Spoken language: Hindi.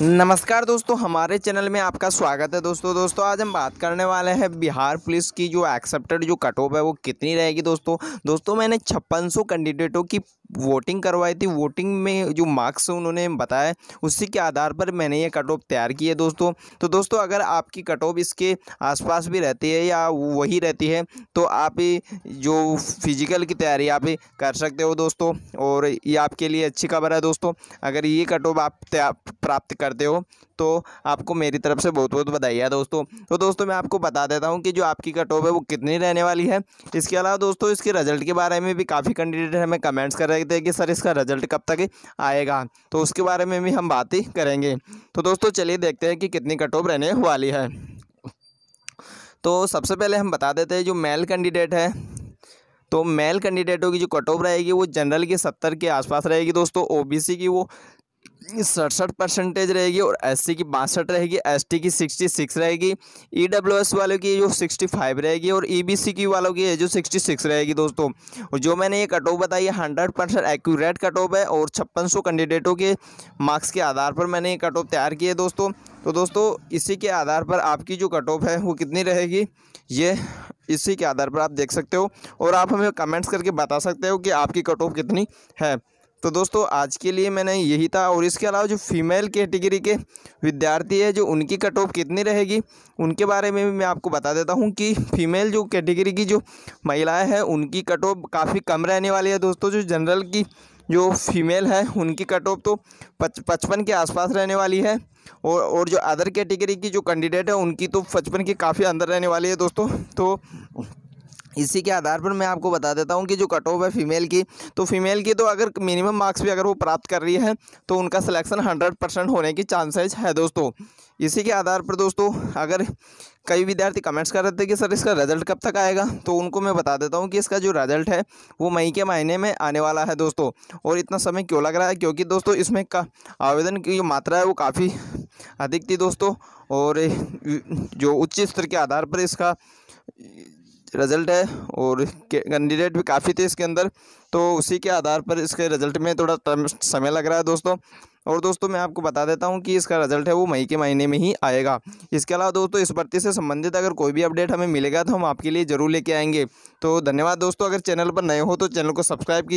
नमस्कार दोस्तों हमारे चैनल में आपका स्वागत है दोस्तों दोस्तों आज हम बात करने वाले हैं बिहार पुलिस की जो एक्सेप्टेड जो कट ऑफ है वो कितनी रहेगी दोस्तों दोस्तों मैंने छप्पन कैंडिडेटों की वोटिंग करवाई थी वोटिंग में जो मार्क्स उन्होंने बताया उसी के आधार पर मैंने ये कट ऑफ तैयार की है दोस्तों तो दोस्तों अगर आपकी कट ऑफ इसके आसपास भी रहती है या वही रहती है तो आप जो फिजिकल की तैयारी आप कर सकते हो दोस्तों और ये आपके लिए अच्छी खबर है दोस्तों अगर ये कट ऑफ आप प्राप्त करते हो तो आपको मेरी तरफ से बहुत बहुत बधाई है दोस्तों तो दोस्तों मैं आपको बता देता हूँ कि जो आपकी कट ऑफ है वो कितनी रहने वाली है इसके अलावा दोस्तों इसके रिजल्ट के बारे में भी काफ़ी कैंडिडेट हमें कमेंट्स कर रहे रहते हैं कि सर इसका रिजल्ट कब तक आएगा तो उसके बारे में भी हम बात ही करेंगे तो दोस्तों चलिए देखते हैं कि कितनी कट ऑफ रहने वाली है तो सबसे पहले हम बता देते हैं जो मेल कैंडिडेट है तो मेल कैंडिडेटों की जो कट ऑफ रहेगी वो जनरल की सत्तर के आसपास रहेगी दोस्तों ओबीसी की वो सड़सठ परसेंटेज रहेगी और एससी की बासठ रहेगी एसटी की सिक्सटी सिक्स रहेगी ईडब्ल्यूएस e वालों की जो सिक्सटी फाइव रहेगी और ईबीसी e की वालों की जो सिक्सटी सिक्स रहेगी दोस्तों और जो मैंने ये कट ऑफ बताई है hundred percent accurate cut off है और छप्पन सौ कैंडिडेटों के मार्क्स के आधार पर मैंने ये कट ऑफ तैयार किए दोस्तों तो दोस्तों इसी के आधार पर आपकी जो कट ऑफ है वो कितनी रहेगी ये इसी के आधार पर आप देख सकते हो और आप हमें कमेंट्स करके बता सकते हो कि आपकी कट ऑफ कितनी है तो दोस्तों आज के लिए मैंने यही था और इसके अलावा जो फीमेल कैटेगरी के, के विद्यार्थी है जो उनकी कट ऑफ कितनी रहेगी उनके बारे में भी मैं आपको बता देता हूँ कि फीमेल जो कैटेगरी की जो महिलाएं हैं उनकी कट ऑफ काफ़ी कम रहने वाली है दोस्तों जो जनरल की जो फीमेल है उनकी कट ऑफ तो पच पचपन के आसपास रहने वाली है और और जो अदर कैटेगरी की जो कैंडिडेट है उनकी तो पचपन के काफ़ी अंदर रहने वाली है दोस्तों तो इसी के आधार पर मैं आपको बता देता हूँ कि जो कट ऑफ है फीमेल की तो फीमेल की तो अगर मिनिमम मार्क्स भी अगर वो प्राप्त कर रही है तो उनका सिलेक्शन हंड्रेड परसेंट होने की चांसेज है दोस्तों इसी के आधार पर दोस्तों अगर कई विद्यार्थी कमेंट्स कर रहे थे कि सर इसका रिजल्ट कब तक आएगा तो उनको मैं बता देता हूँ कि इसका जो रिजल्ट है वो मई के महीने में आने वाला है दोस्तों और इतना समय क्यों लग रहा है क्योंकि दोस्तों इसमें का आवेदन की जो मात्रा है वो काफ़ी अधिक थी दोस्तों और जो उच्च स्तर के आधार पर इसका रिज़ल्ट है और कैंडिडेट भी काफ़ी थे इसके अंदर तो उसी के आधार पर इसके रिज़ल्ट में थोड़ा समय लग रहा है दोस्तों और दोस्तों मैं आपको बता देता हूं कि इसका रिजल्ट है वो मई के महीने में ही आएगा इसके अलावा दोस्तों इस भर्ती से संबंधित अगर कोई भी अपडेट हमें मिलेगा तो हम आपके लिए ज़रूर लेके आएंगे तो धन्यवाद दोस्तों अगर चैनल पर नए हो तो चैनल को सब्सक्राइब